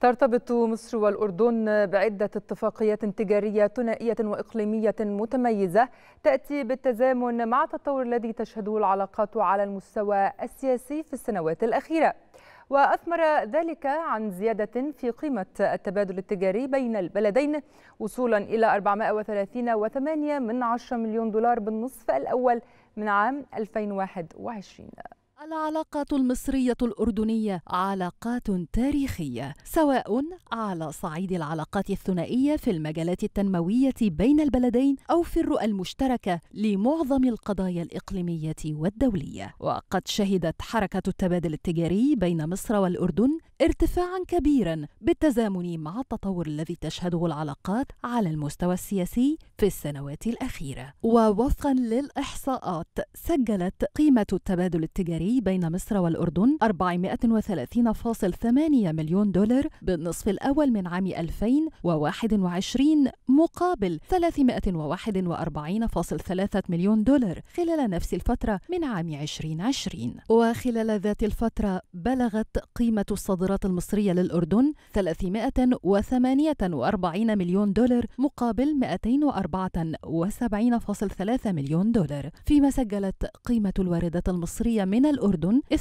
ترتبط مصر والأردن بعدة اتفاقيات تجارية ثنائية وإقليمية متميزة تأتي بالتزامن مع التطور الذي تشهده العلاقات على المستوى السياسي في السنوات الأخيرة وأثمر ذلك عن زيادة في قيمة التبادل التجاري بين البلدين وصولا إلى 430.8 مليون دولار بالنصف الأول من عام 2021 العلاقات المصرية الأردنية علاقات تاريخية سواء على صعيد العلاقات الثنائية في المجالات التنموية بين البلدين أو في الرؤى المشتركة لمعظم القضايا الإقليمية والدولية وقد شهدت حركة التبادل التجاري بين مصر والأردن ارتفاعا كبيرا بالتزامن مع التطور الذي تشهده العلاقات على المستوى السياسي في السنوات الأخيرة ووفقا للإحصاءات سجلت قيمة التبادل التجاري بين مصر والأردن 430.8 مليون دولار بالنصف الأول من عام 2021 مقابل 341.3 مليون دولار خلال نفس الفترة من عام 2020 وخلال ذات الفترة بلغت قيمة الصادرات المصرية للأردن 348 مليون دولار مقابل 274.3 مليون دولار فيما سجلت قيمة الواردات المصرية من الأردن 82.8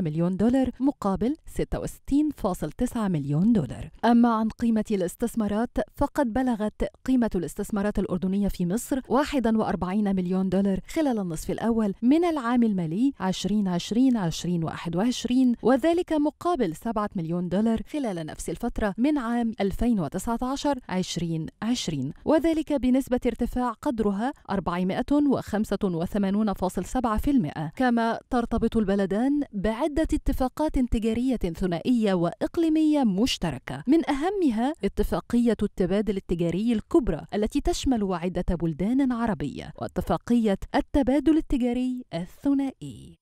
مليون دولار مقابل 66.9 مليون دولار أما عن قيمة الاستثمارات فقد بلغت قيمة الاستثمارات الأردنية في مصر 41 مليون دولار خلال النصف الأول من العام المالي 2020-2021 وذلك مقابل 7 مليون دولار خلال نفس الفترة من عام 2019-2020 وذلك بنسبة ارتفاع قدرها 485.7% كما ترتبط البلدان بعدة اتفاقات تجارية ثنائية وإقليمية مشتركة من أهمها اتفاقية التبادل التجاري الكبرى التي تشمل عدة بلدان عربية واتفاقية التبادل التجاري الثنائي